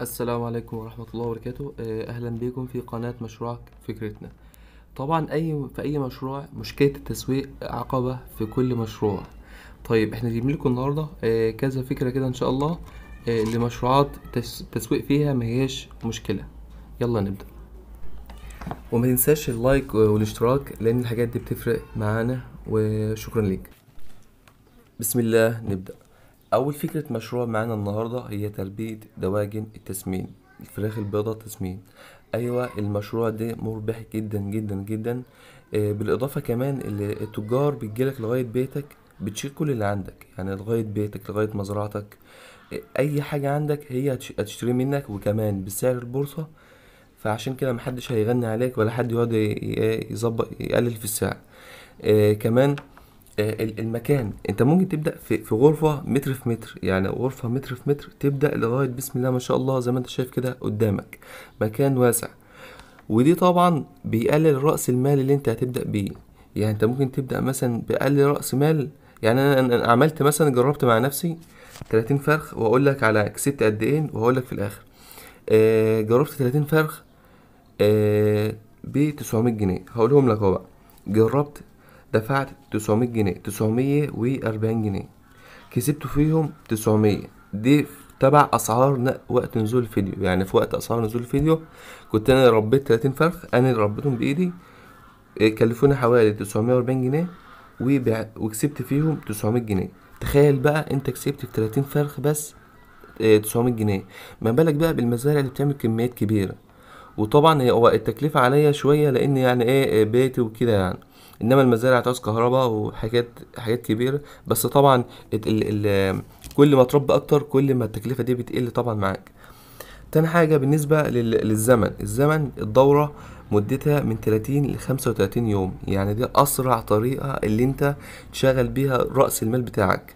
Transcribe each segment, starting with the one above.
السلام عليكم ورحمة الله وبركاته آه، أهلا بكم في قناة مشروع فكرتنا طبعا أي في أي مشروع مشكلة التسويق عقبة في كل مشروع طيب احنا جايبين لكم النهاردة آه، كذا فكرة كده إن شاء الله آه، لمشروعات تسويق فيها مهياش مشكلة يلا نبدأ وما تنساش اللايك والاشتراك لأن الحاجات دي بتفرق معانا وشكرا ليك بسم الله نبدأ أول فكرة مشروع معانا النهاردة هي تربية دواجن التسمين الفراخ البيضة التسمين أيوة المشروع ده مربح جدا جدا جدا آه، بالإضافة كمان التجار بتجيلك لغاية بيتك بتشيل كل اللي عندك يعني لغاية بيتك لغاية مزرعتك آه، أي حاجة عندك هي هتشتري منك وكمان بسعر البورصة فعشان كده محدش هيغني عليك ولا حد يقعد يظبط يقلل في السعر آه، كمان آه، المكان انت ممكن تبدا في, في غرفه متر في متر يعني غرفه متر في متر تبدا لغايه بسم الله ما شاء الله زي ما انت شايف كده قدامك مكان واسع ودي طبعا بيقلل راس المال اللي انت هتبدا بيه يعني انت ممكن تبدا مثلا باقل راس مال يعني انا عملت مثلا جربت مع نفسي 30 فرخ واقول لك على كسبت قد ايه واقول لك في الاخر آه جربت 30 فرخ آه ب 900 جنيه هقولهم لك اهو بقى جربت دفعت 900 جنيه 940 جنيه كسبت فيهم 900 دي تبع اسعار وقت نزول الفيديو يعني في وقت اسعار نزول الفيديو كنت انا اللي ربيت 30 فرخ انا اللي ربيتهم بايدي إيه، كلفوني حوالي 940 جنيه وبيع وكسبت فيهم 900 جنيه تخيل بقى انت كسبت في 30 فرخ بس 900 إيه، جنيه ما بالك بقى بالمزارع اللي بتعمل كميات كبيره وطبعا هو التكلفه عليا شويه لان يعني ايه بيتي وكده يعني انما المزارع تعوز كهرباء وحاجات حاجات كبيره بس طبعا ال ال كل ما تربي اكتر كل ما التكلفه دي بتقل طبعا معاك تاني حاجة بالنسبة للزمن الزمن الدورة مدتها من 30 ل 35 يوم يعني دي أسرع طريقة اللي انت تشغل بيها رأس المال بتاعك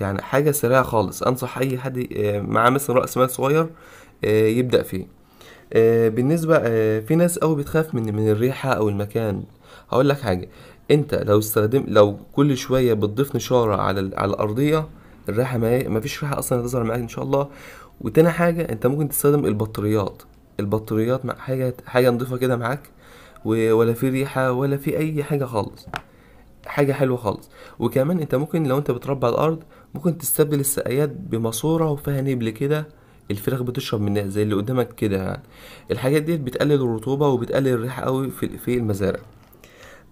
يعني حاجة سريعة خالص أنصح أي حد آه، معاه مثلا رأس مال صغير آه، يبدأ فيه آه، بالنسبة في ناس أوي بتخاف من من الريحة أو المكان هقول لك حاجه انت لو استخدم لو كل شويه بتضيف نشاره على على الارضيه الريحه ما مفيش ريحه اصلا هتظهر معاك ان شاء الله وتاني حاجه انت ممكن تستخدم البطاريات البطاريات مع حاجه حاجه نضيفه كده معاك ولا في ريحه ولا في اي حاجه خالص حاجه حلوه خالص وكمان انت ممكن لو انت بتربع الارض ممكن تستبدل السقايات بماسوره وفيها نبل كده الفراخ بتشرب منها زي اللي قدامك كده يعني الحاجات دي بتقلل الرطوبه وبتقلل الريحه قوي في المزارع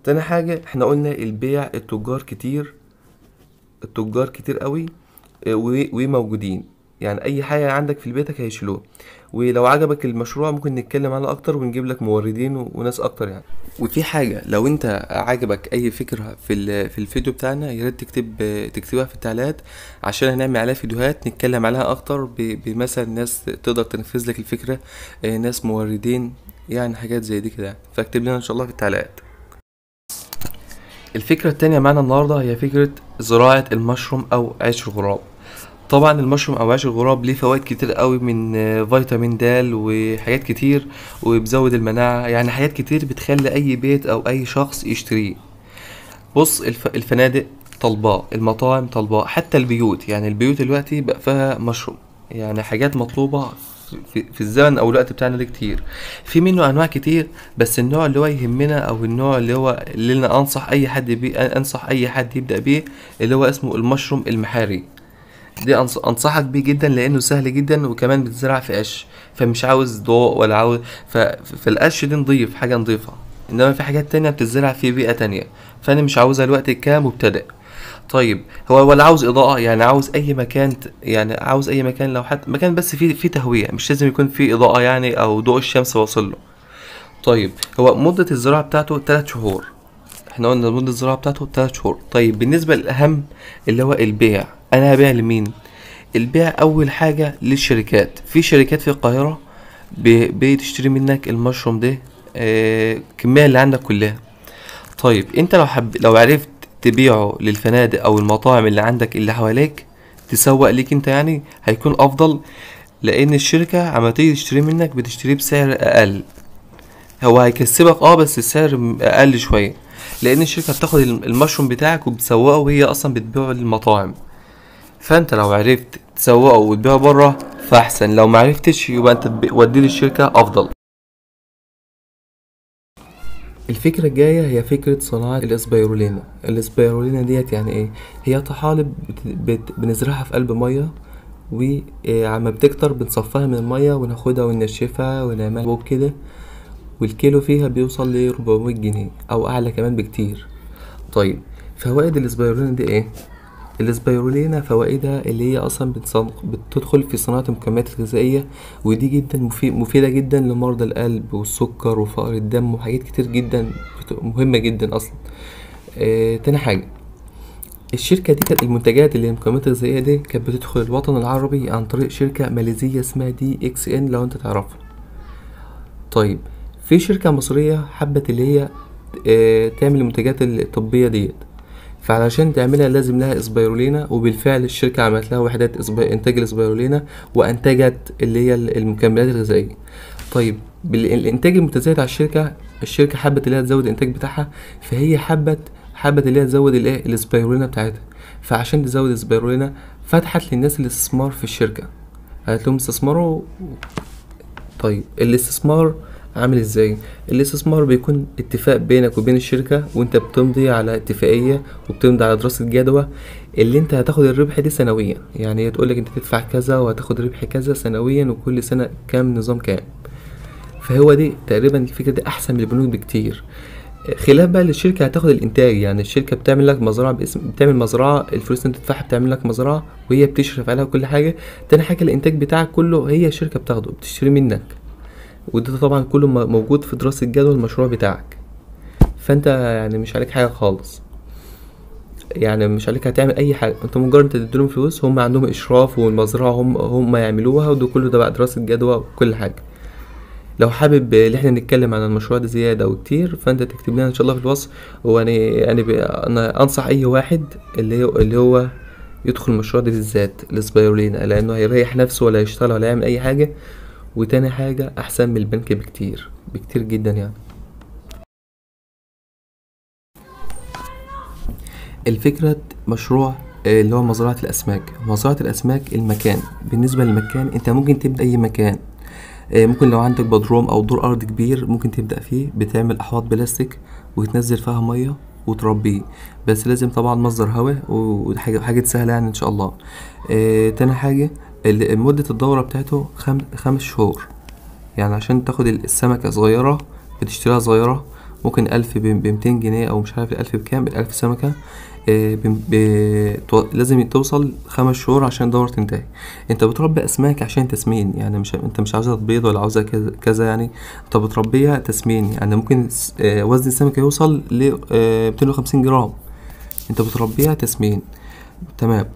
تاني حاجة احنا قلنا البيع التجار كتير التجار كتير قوي آه، وموجودين يعني اي حاجة عندك في بيتك هيشيلوها ولو عجبك المشروع ممكن نتكلم عنه اكتر ونجيب لك موردين وناس اكتر يعني وفي حاجة لو انت عجبك اي فكرة في, في الفيديو بتاعنا يا ريت تكتب تكتبها في التعليقات عشان هنعمل عليها فيديوهات نتكلم عليها اكتر بمثل ناس تقدر تنفذ لك الفكرة آه، ناس موردين يعني حاجات زي دي كده يعني. فاكتب لنا ان شاء الله في التعليقات الفكرة التانية معنا النهاردة هي فكرة زراعة المشروم أو عيش الغراب طبعا المشروم او عيش الغراب ليه فوائد كتير قوي من فيتامين د وحاجات كتير وبيزود المناعه يعني حاجات كتير بتخلي اي بيت او اي شخص يشتريه بص الف... الفنادق طلباه المطاعم طلباه حتى البيوت يعني البيوت دلوقتي بقى فيها مشروم يعني حاجات مطلوبه في, في الزمن او الوقت بتاعنا ده كتير في منه انواع كتير بس النوع اللي هو يهمنا او النوع اللي هو اللي انا انصح اي حد بيه انصح اي حد يبدا بيه اللي هو اسمه المشروم المحاري دي انصحك بيه جدا لانه سهل جدا وكمان بتزرع في قش فمش عاوز ضوء ولا عاوز فالقش دي نضيف حاجه نضيفها انما في حاجات تانية بتتزرع في بيئه تانية فانا مش عاوزها الوقت كمبتدئ طيب هو ولا عاوز اضاءه يعني عاوز اي مكان يعني عاوز اي مكان لو حتى مكان بس فيه فيه تهويه مش لازم يكون فيه اضاءه يعني او ضوء الشمس واصل له طيب هو مده الزراعه بتاعته 3 شهور احنا قلنا مده الزراعه بتاعته 3 شهور طيب بالنسبه للاهم اللي هو البيع انا هبيع لمين البيع اول حاجه للشركات في شركات في القاهره بتشتري منك المشروم ده آه الكميه اللي عندك كلها طيب انت لو حب لو عرفت تبيعه للفنادق او المطاعم اللي عندك اللي حواليك تسوق ليك انت يعني هيكون افضل لان الشركة عم تيجي تشتري منك بتشتريه بسعر اقل هو هيكسبك اه بس السعر اقل شوية لان الشركة بتاخد المشروم بتاعك وبتسوقه وهي اصلا بتبيعه للمطاعم فانت لو عرفت تسوقه وتبيعه بره فاحسن لو معرفتش يبقى انت وديه للشركة افضل الفكرة الجاية هي فكرة صناعة الاسبيرولينا الاسبيرولينا ديت يعني ايه هي طحالب بنزرعها في قلب مية وعما إيه، بتكتر بنصفها من المية وناخدها وننشفها ونعملها وكده والكيلو فيها بيوصل ل 400 جنيه او اعلى كمان بكتير طيب فوائد الاسبيرولينا دي ايه الاسبيرولينا فوائدها اللي هي اصلا بتدخل في صناعه المكملات الغذائيه ودي جدا مفيده جدا لمرضى القلب والسكر وفقر الدم وحاجات كتير جدا مهمه جدا اصلا آه تاني حاجه الشركه دي كانت المنتجات اللي المكملات الغذائيه دي كانت بتدخل الوطن العربي عن طريق شركه ماليزيه اسمها دي اكس ان لو انت تعرفها طيب في شركه مصريه حبت اللي هي آه تعمل المنتجات الطبيه ديت فعلشان تعملها لازم لها اسبيرولينا وبالفعل الشركة عملت لها وحدات إنتاج الاسبيرولينا وأنتجت اللي هي المكملات الغذائية طيب بالإنتاج المتزايد على الشركة الشركة حبت اللي هي تزود الإنتاج بتاعها فهي حبت حبت اللي هي تزود الايه الاسبيرولينا بتاعتها فعشان تزود الاسبيرولينا فتحت للناس الاستثمار في الشركة قالت لهم استثمروا طيب الاستثمار عامل ازاي الاستثمار بيكون اتفاق بينك وبين الشركة وانت بتمضي على اتفاقية وبتمضي على دراسة جدوى اللي انت هتاخد الربح دي سنويا يعني هي تقولك انت تدفع كذا وهتاخد ربح كذا سنويا وكل سنة كام نظام كام فهو دي تقريبا الفكرة دي احسن من البنوك بكتير خلاف بقى للشركة هتاخد الإنتاج يعني الشركة بتعمل لك مزرعة باسم بتعمل مزرعة الفلوس اللي انت بتدفعها بتعمل لك مزرعة وهي بتشرف عليها كل حاجة تاني حاجة الإنتاج بتاعك كله هي الشركة بتاخده بتشتري منك وده طبعا كله موجود في دراسة جدول المشروع بتاعك فانت يعني مش عليك حاجة خالص يعني مش عليك هتعمل اي حاجة انت مجرد تديلهم فلوس هم عندهم اشراف والمزرعة هم هم يعملوها وده كله ده بقى دراسة جدوى وكل حاجة لو حابب ان احنا نتكلم عن المشروع ده زياده وكتير فانت تكتب لنا ان شاء الله في الوصف وانا انا يعني انا انصح اي واحد اللي هو اللي هو يدخل المشروع ده بالذات الاسبيرولينا لانه هيريح نفسه ولا يشتغل ولا يعمل اي حاجه وتاني حاجة أحسن من البنك بكتير بكتير جدا يعني الفكرة مشروع آه، اللي هو مزرعة الأسماك مزرعة الأسماك المكان بالنسبة للمكان أنت ممكن تبدأ أي مكان آه، ممكن لو عندك بدروم أو دور أرض كبير ممكن تبدأ فيه بتعمل أحواض بلاستيك وتنزل فيها مية وتربيه بس لازم طبعا مصدر هواء وحاجة سهلة يعني إن شاء الله آه، تاني حاجة مدة الدورة بتاعته خم... خمس شهور يعني عشان تاخد السمكة صغيرة بتشتريها صغيرة ممكن ألف بمتين جنيه أو مش عارف الألف بكام ألف سمكة آه، ب... ب... لازم توصل خمس شهور عشان الدورة تنتهي انت بتربي اسماك عشان تسمين يعني مش انت مش عاوزها تبيض ولا عاوزها كذا... كذا يعني انت بتربيها تسمين يعني ممكن آه، وزن السمكة يوصل ل 250 آه، جرام انت بتربيها تسمين تمام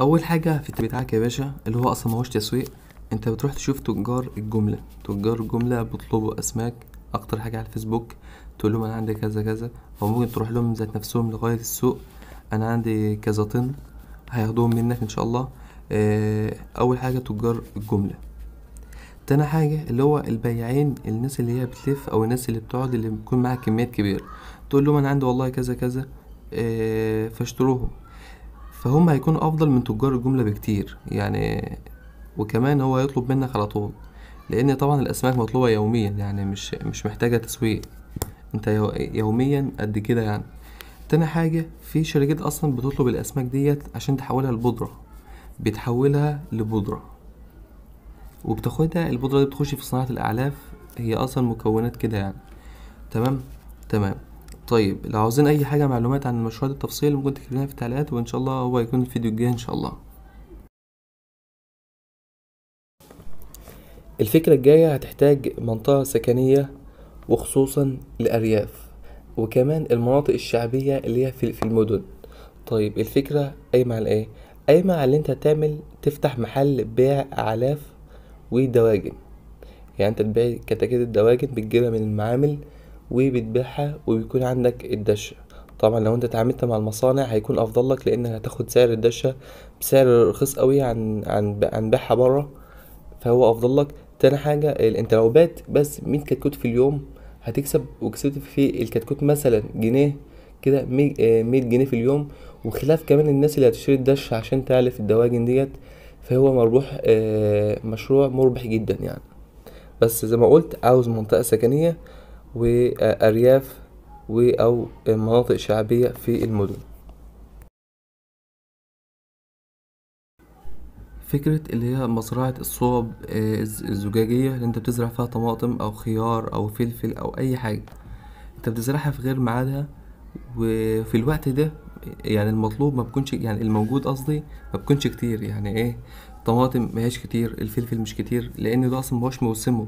اول حاجه في التيم بتاعك يا باشا اللي هو اصلا ماهوش تسويق انت بتروح تشوف تجار الجمله تجار الجمله بيطلبوا اسماك اكتر حاجه على الفيسبوك تقول لهم انا عندي كذا كذا او ممكن تروح لهم ذات نفسهم لغايه السوق انا عندي كذا طن هياخدوهم منك ان شاء الله آه، اول حاجه تجار الجمله تاني حاجه اللي هو البياعين الناس اللي هي بتلف او الناس اللي بتقعد اللي بتكون معاها كميات كبيره تقول لهم انا عندي والله كذا كذا آه، فاشتروهم فهم هيكونوا افضل من تجار الجمله بكتير يعني وكمان هو يطلب منك على طول لان طبعا الاسماك مطلوبه يوميا يعني مش مش محتاجه تسويق انت يوميا قد كده يعني تاني حاجة في شركات أصلا بتطلب الأسماك ديت عشان تحولها لبودرة بتحولها لبودرة وبتاخدها البودرة دي بتخش في صناعة الأعلاف هي أصلا مكونات كده يعني تمام تمام طيب لو عاوزين اي حاجه معلومات عن المشروع ده التفصيل ممكن تكتبها في التعليقات وان شاء الله هو هيكون الفيديو الجاي ان شاء الله الفكرة الجاية هتحتاج منطقة سكنية وخصوصا الأرياف وكمان المناطق الشعبية اللي هي في المدن طيب الفكرة قايمة على ايه؟ قايمة على انت تعمل تفتح محل بيع أعلاف ودواجن يعني انت تبيع كتاكيت الدواجن بتجيبها من المعامل وبتبيعها وبيكون عندك الدشة طبعا لو انت اتعاملت مع المصانع هيكون افضل لك لان هتاخد سعر الدشة بسعر رخيص قوي عن عن عن بيعها بره فهو افضل لك تاني حاجة انت لو بات بس مية كتكوت في اليوم هتكسب وكسبت في الكتكوت مثلا جنيه كده آه، مية جنيه في اليوم وخلاف كمان الناس اللي هتشتري الدش عشان تعلف الدواجن ديت فهو مربوح آه، مشروع مربح جدا يعني بس زي ما قلت عاوز منطقة سكنية وأرياف أو مناطق شعبية في المدن فكرة اللي هي مزرعة الصوب آه، الزجاجية اللي انت بتزرع فيها طماطم أو خيار أو فلفل أو أي حاجة انت بتزرعها في غير ميعادها وفي الوقت ده يعني المطلوب ما بكونش يعني الموجود قصدي ما بكونش كتير يعني ايه الطماطم ما هيش كتير الفلفل مش كتير لان ده اصلا مهوش موسمه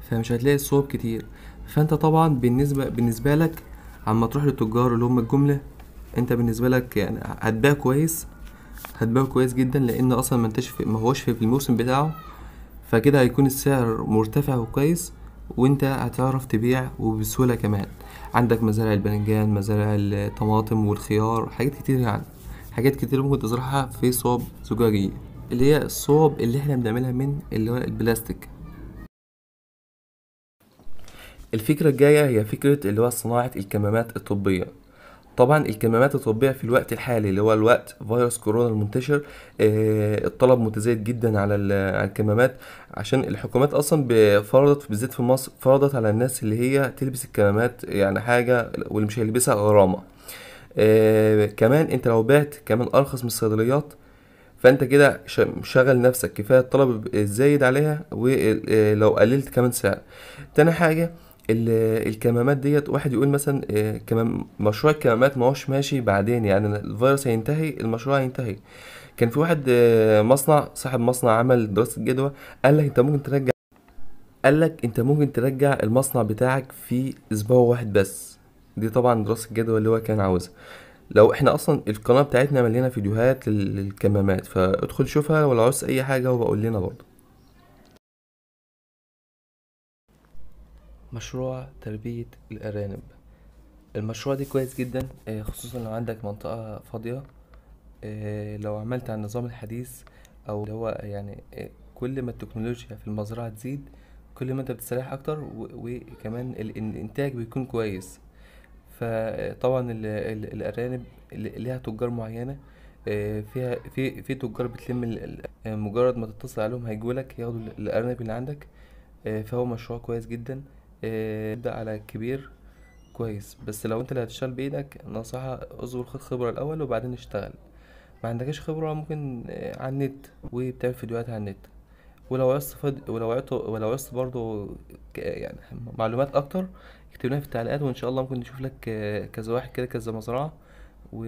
فمش هتلاقي الصوب كتير فانت طبعا بالنسبه بالنسبه لك عما تروح للتجار اللي هم الجمله انت بالنسبه لك يعني هتباع كويس هتباع كويس جدا لان اصلا ما انتش في ما هوش في الموسم بتاعه فكده هيكون السعر مرتفع وكويس وانت هتعرف تبيع وبسهوله كمان عندك مزارع البنجان مزارع الطماطم والخيار حاجات كتير يعني حاجات كتير ممكن تزرعها في صوب زجاجيه اللي هي الصوب اللي احنا بنعملها من اللي هو البلاستيك الفكرة الجاية هي فكرة اللي هو صناعة الكمامات الطبية طبعا الكمامات الطبية في الوقت الحالي اللي هو الوقت فيروس كورونا المنتشر آه، الطلب متزايد جدا على الكمامات عشان الحكومات اصلا فرضت بالذات في مصر فرضت على الناس اللي هي تلبس الكمامات يعني حاجة واللي مش هيلبسها غرامة آه، كمان انت لو بعت كمان ارخص من الصيدليات فانت كده شغل نفسك كفايه الطلب الزايد عليها ولو آه، قللت كمان سعر تاني حاجه الكمامات ديت واحد يقول مثلا آه، كمام مشروع الكمامات ما هوش ماشي بعدين يعني الفيروس هينتهي المشروع هينتهي كان في واحد آه، مصنع صاحب مصنع عمل دراسة جدوى قال لك انت ممكن ترجع قال لك انت ممكن ترجع المصنع بتاعك في اسبوع واحد بس دي طبعا دراسة جدوى اللي هو كان عاوزها لو احنا اصلا القناة بتاعتنا مليانة فيديوهات للكمامات فادخل شوفها ولو عاوز اي حاجة وبقول لنا برضه مشروع تربية الأرانب المشروع ده كويس جدا آه، خصوصا لو عندك منطقة فاضية آه، لو عملت على النظام الحديث أو اللي هو يعني آه، كل ما التكنولوجيا في المزرعة تزيد كل ما انت بتستريح أكتر وكمان الإنتاج بيكون كويس فطبعا ال- الأرانب ليها تجار معينة فيها في في تجار بتلم مجرد ما تتصل عليهم هيجولك ياخدوا الأرانب اللي عندك فهو مشروع كويس جدا ابدأ آه، على الكبير كويس بس لو انت اللي هتشتغل بايدك نصيحة اصبر خد خبرة الاول وبعدين اشتغل ما عندكش خبرة ممكن آه، على النت وبتعمل فيديوهات على النت ولو عايز فد... ولو عوزت ولو عايز برضه ك... يعني معلومات اكتر اكتب في التعليقات وان شاء الله ممكن نشوف لك آه، كذا واحد كده كذا مزرعة و...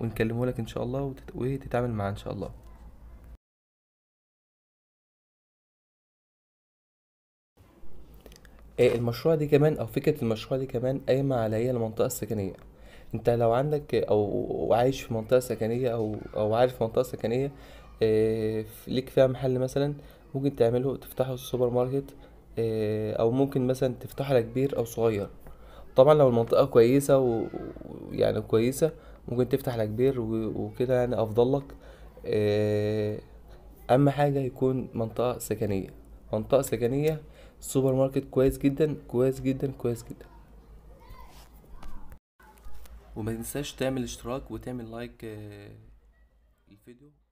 ونكلمه لك ان شاء الله وتت... وتتعامل معاه ان شاء الله آه، المشروع دي كمان او فكره المشروع دي كمان قايمه على هي المنطقه السكنيه انت لو عندك او عايش في منطقه سكنيه او او عارف منطقه سكنيه آه، ليك فيها محل مثلا ممكن تعمله تفتحه السوبر ماركت آه، او ممكن مثلا تفتحه على كبير او صغير طبعا لو المنطقه كويسه ويعني كويسه ممكن تفتح على كبير وكده يعني افضل لك اهم حاجه يكون منطقه سكنيه منطقه سكنيه سوبر ماركت كويس جدا كويس جدا كويس جدا وما تنساش تعمل اشتراك وتعمل لايك آه، الفيديو